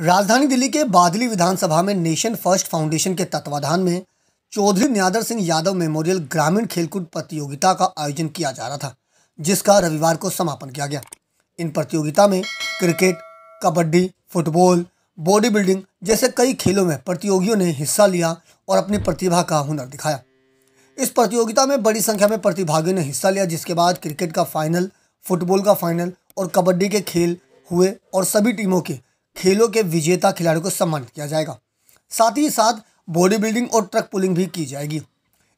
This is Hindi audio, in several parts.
राजधानी दिल्ली के बादली विधानसभा में नेशन फर्स्ट फाउंडेशन के तत्वाधान में चौधरी न्यादर सिंह यादव मेमोरियल ग्रामीण खेलकूद प्रतियोगिता का आयोजन किया जा रहा था जिसका रविवार को समापन किया गया इन प्रतियोगिता में cricket kabaddi football body building जैसे कई खेलों में प्रतियोगियों ने हिस्सा लिया और अपनी प्रतिभा का हुनर दिखाया इस प्रतियोगिता में बड़ी संख्या में प्रतिभागियों ने हिस्सा लिया जिसके बाद क्रिकेट का फाइनल फुटबॉल का फाइनल और कबड्डी के खेल हुए और सभी टीमों के खेलों के विजेता खिलाड़ियों को सम्मानित किया जाएगा साथ ही साथ बॉडी बिल्डिंग और ट्रक पुलिंग भी की जाएगी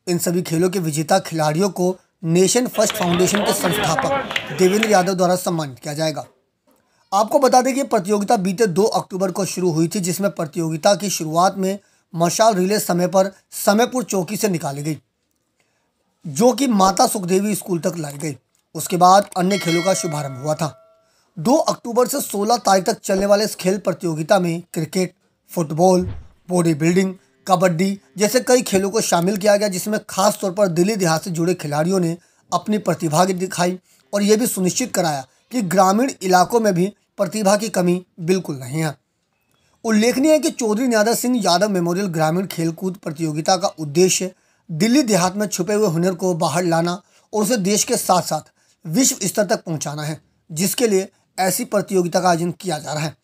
इन सभी खेलों के विजेता खिलाड़ियों को नेशन फर्स्ट फाउंडेशन के संस्थापक देवेंद्र यादव द्वारा सम्मानित किया जाएगा आपको बता दें कि प्रतियोगिता बीते 2 अक्टूबर को शुरू हुई थी जिसमें प्रतियोगिता की शुरुआत में मशाल रिले समय पर समयपुर चौकी से निकाली गई जो कि माता सुखदेवी स्कूल तक लाई गई उसके बाद अन्य खेलों का शुभारंभ हुआ था दो अक्टूबर से सोलह तारीख तक चलने वाले इस खेल प्रतियोगिता में cricket football body building kabaddi जैसे कई खेलों को शामिल किया गया जिसमें खास तौर पर दिल्ली देहात से जुड़े खिलाड़ियों ने अपनी प्रतिभा दिखाई और ये भी सुनिश्चित कराया कि ग्रामीण इलाकों में भी प्रतिभा की कमी बिल्कुल नहीं है उल्लेखनीय है कि चौधरी न्यादा सिंह यादव मेमोरियल ग्रामीण खेलकूद प्रतियोगिता का उद्देश्य दिल्ली देहात में छुपे हुए हुनर को बाहर लाना और उसे देश के साथ साथ विश्व स्तर तक पहुँचाना है जिसके लिए ऐसी प्रतियोगिता का आयोजन किया जा रहा है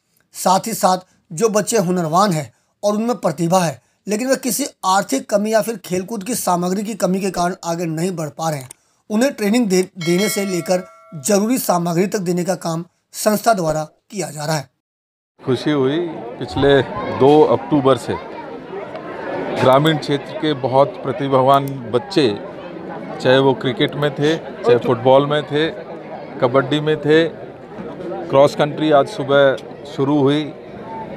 साथ ही साथ जो बच्चे हुनरवान हैं और उनमें प्रतिभा है लेकिन वे किसी आर्थिक कमी या फिर खेलकूद की सामग्री की कमी के कारण आगे नहीं बढ़ पा रहे हैं उन्हें ट्रेनिंग दे, देने से लेकर जरूरी सामग्री तक देने का काम संस्था द्वारा किया जा रहा है खुशी हुई पिछले दो अक्टूबर से ग्रामीण क्षेत्र के बहुत प्रतिभावान बच्चे चाहे वो क्रिकेट में थे चाहे फुटबॉल में थे कबड्डी में थे क्रॉस कंट्री आज सुबह शुरू हुई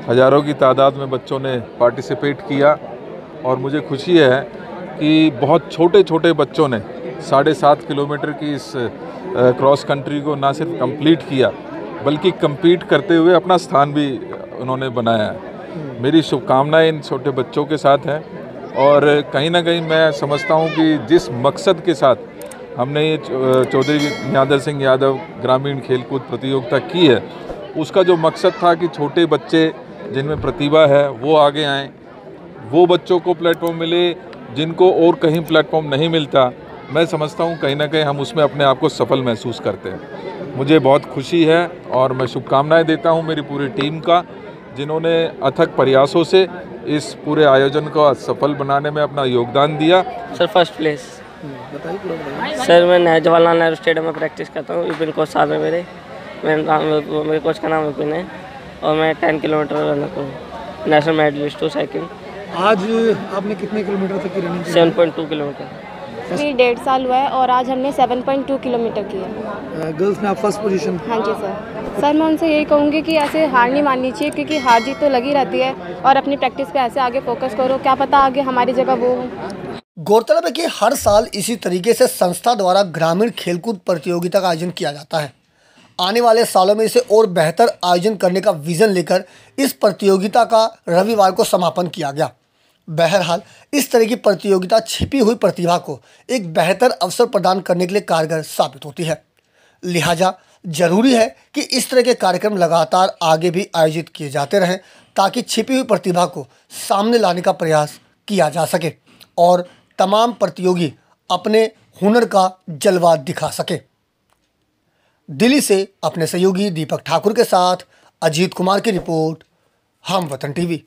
हज़ारों की तादाद में बच्चों ने पार्टिसिपेट किया और मुझे खुशी है कि बहुत छोटे छोटे बच्चों ने साढ़े सात किलोमीटर की इस क्रॉस कंट्री को ना सिर्फ कंप्लीट किया बल्कि कंपीट करते हुए अपना स्थान भी उन्होंने बनाया है मेरी शुभकामनाएं इन छोटे बच्चों के साथ हैं और कहीं ना कहीं मैं समझता हूं कि जिस मकसद के साथ हमने ये चौधरी न्यादर सिंह यादव ग्रामीण खेलकूद प्रतियोगिता की है उसका जो मकसद था कि छोटे बच्चे जिनमें प्रतिभा है वो आगे आएँ वो बच्चों को प्लेटफॉर्म मिले जिनको और कहीं प्लेटफॉर्म नहीं मिलता मैं समझता हूँ कहीं ना कहीं हम उसमें अपने आप को सफल महसूस करते हैं मुझे बहुत खुशी है और मैं शुभकामनाएं देता हूँ मेरी पूरी टीम का जिन्होंने अथक प्रयासों से इस पूरे आयोजन को सफल बनाने में अपना योगदान दिया सर फर्स्ट प्लेस सर मैं नेहरू जवाहरलाल नेहरू स्टेडियम में प्रैक्टिस करता हूँ विपिन कोच साहब है मेरे मेरे नाम मेरे कोच का नाम विपिन है और मैं टेन किलोमीटर रनर हूँ नेशनल मेडलिस्ट हूँ साइकिल आज आपने कितने किलोमीटर तक की running seven point two kilometre अभी डेढ़ साल हुआ है और आज हमने 7.2 किलोमीटर की गर्ल्स में आप फर्स्ट पोजीशन हाँ जी सर सर मैं उनसे यही कहूँगी कि ऐसे हार नहीं माननी चाहिए क्योंकि हार जीत तो लगी रहती है और अपनी प्रैक्टिस पे ऐसे आगे फोकस करो क्या पता आगे हमारी जगह वो गौरतलब है कि हर साल इसी तरीके से संस्था द्वारा ग्रामीण खेलकूद प्रतियोगिता का आयोजन किया जाता है आने वाले सालों में इसे और बेहतर आयोजन करने का विज़न लेकर इस प्रतियोगिता का रविवार को समापन किया गया बहरहाल इस तरह की प्रतियोगिता छिपी हुई प्रतिभा को एक बेहतर अवसर प्रदान करने के लिए कारगर साबित होती है लिहाजा जरूरी है कि इस तरह के कार्यक्रम लगातार आगे भी आयोजित किए जाते रहें ताकि छिपी हुई प्रतिभा को सामने लाने का प्रयास किया जा सके और तमाम प्रतियोगी अपने हुनर का जलवा दिखा सके दिल्ली से अपने सहयोगी दीपक ठाकुर के साथ अजीत कुमार की रिपोर्ट हम वतन टीवी